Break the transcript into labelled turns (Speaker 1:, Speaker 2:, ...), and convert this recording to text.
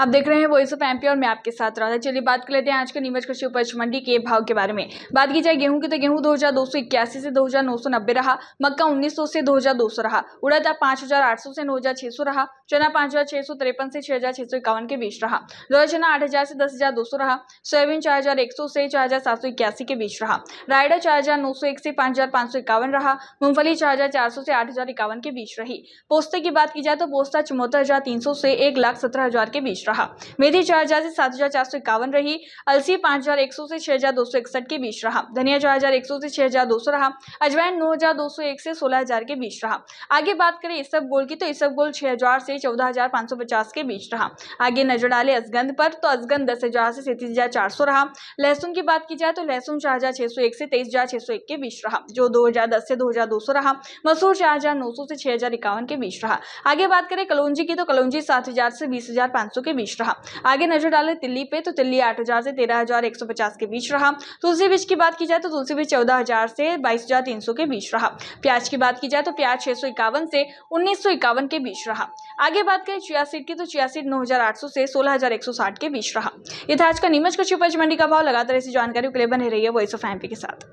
Speaker 1: आप देख रहे हैं वॉइस ऑफ एमपी और मैं आपके साथ रहा था चलिए बात कर लेते हैं आज के नीमच कृषि उपज मंडी के भाव के बारे में बात की जाए गेहूं की तो गेहूं दो हजार दो सौ इक्यासी से दो हजार नौ सौ नब्बे रहा मक्का उन्नीस सौ से दो हजार दो सौ रहा उड़द आप पांच हजार आठ सौ से नौ हजार छह सौ रहा चना पांच हजार छह सौ तिरपन से छह हजार छह सौ इक्यावन के बीच रहा दो चना आठ हजार से दस हजार दो सौ रहा सोयाबीन चार हजार एक सौ से चार हजार सात सौ इक्यासी के बीच रहा रायडा चार हजार नौ सौ एक से पांच हजार पांच सौ इक्यावन रहा मूंगफली चार हजार चार सौ से आठ हजार इक्यावन के बीच रही पोस्ते की बात की जाए तो पोस्ता चौहत्तर हजार तीन सौ से एक लाख सत्रह हजार के बीच रहा मेथी चार हजार से सात हजार चार सौ इक्यावन रही अलसी पांच हजार एक सौ से छह हजार दो सौ इकसठ के बीच रहा धनिया चार हजार एक सौ से छह हजार दो सौ रहा अजवाइन नौ हजार दो सौ एक से सोलह हजार के बीच रहा आगे बात करें इस सब गोल की तो इस सब गोल छह हजार से चौदह हजार पांच सौ पचास के बीच रहा आगे नजर डाले असगंध पर तो असगंध दस हजार से सैंतीस हजार चार सौ रहा लहसुन की बात की जाए तो लहसुन चार हजार छह सौ एक से तेईस हजार छह सौ एक के बीच रहा जो दो हजार दस से दो हजार दो सौ रहा मसूर चार हजार नौ सौ से छह हजार इक्यावन के बीच रहा आगे बात करें कलौंजी की तो कलौंजी सात हजार से बीस हजार पांच सौ के बीच रहा आगे नजर डाले दिल्ली पे तो दिल्ली आठ हजार से तेरह हजार एक सौ पचास के बीच रहा तुलसी बीज की बात की जाए तो तुलसी बीज चौदह हजार से बाईस हजार तीन सौ के बीच रहा प्याज की बात की जाए तो प्याज छह सौ इक्यावन से उन्नीस सौ इक्यावन के बीच रहा आगे बात करें चिया सीट की तो चिया सीट नौ हजार आठ सौ से सोलह हजार एक सौ साठ के बीच रहा यह था आज का नीमच कृषि उपज मंडी का भाव लगातार ऐसी जानकारी के लिए बने रही है वॉइस ऑफ एमपी के साथ